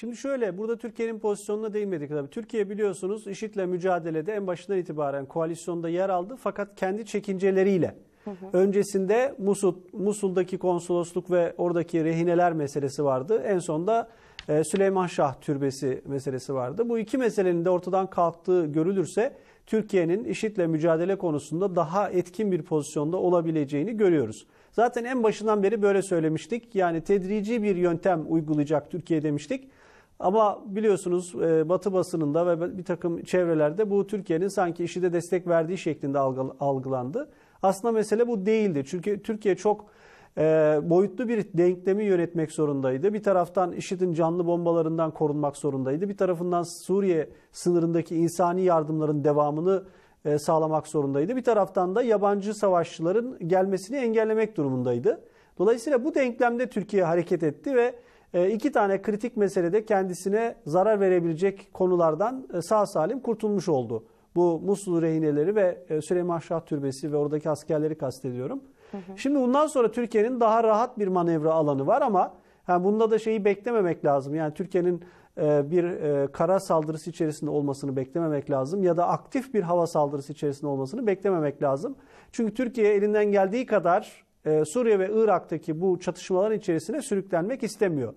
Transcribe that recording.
Şimdi şöyle burada Türkiye'nin pozisyonuna değinmedik tabii. Türkiye biliyorsunuz IŞİD'le mücadelede en başından itibaren koalisyonda yer aldı fakat kendi çekinceleriyle. Hı hı. Öncesinde Musul, Musul'daki konsolosluk ve oradaki rehineler meselesi vardı. En sonda e, Süleyman Şah türbesi meselesi vardı. Bu iki meselenin de ortadan kalktığı görülürse Türkiye'nin IŞİD'le mücadele konusunda daha etkin bir pozisyonda olabileceğini görüyoruz. Zaten en başından beri böyle söylemiştik. Yani tedrici bir yöntem uygulayacak Türkiye demiştik. Ama biliyorsunuz e, Batı basınında ve bir takım çevrelerde bu Türkiye'nin sanki IŞİD'e destek verdiği şeklinde algılandı. Aslında mesele bu değildi. Çünkü Türkiye çok e, boyutlu bir denklemi yönetmek zorundaydı. Bir taraftan IŞİD'in canlı bombalarından korunmak zorundaydı. Bir tarafından Suriye sınırındaki insani yardımların devamını e, sağlamak zorundaydı. Bir taraftan da yabancı savaşçıların gelmesini engellemek durumundaydı. Dolayısıyla bu denklemde Türkiye hareket etti ve e, iki tane kritik meselede kendisine zarar verebilecek konulardan e, sağ salim kurtulmuş oldu. Bu Musul rehineleri ve e, Süleyman Şah Türbesi ve oradaki askerleri kastediyorum. Hı hı. Şimdi bundan sonra Türkiye'nin daha rahat bir manevra alanı var ama yani bunda da şeyi beklememek lazım. Yani Türkiye'nin bir kara saldırısı içerisinde olmasını beklememek lazım ya da aktif bir hava saldırısı içerisinde olmasını beklememek lazım. Çünkü Türkiye elinden geldiği kadar Suriye ve Irak'taki bu çatışmaların içerisine sürüklenmek istemiyor.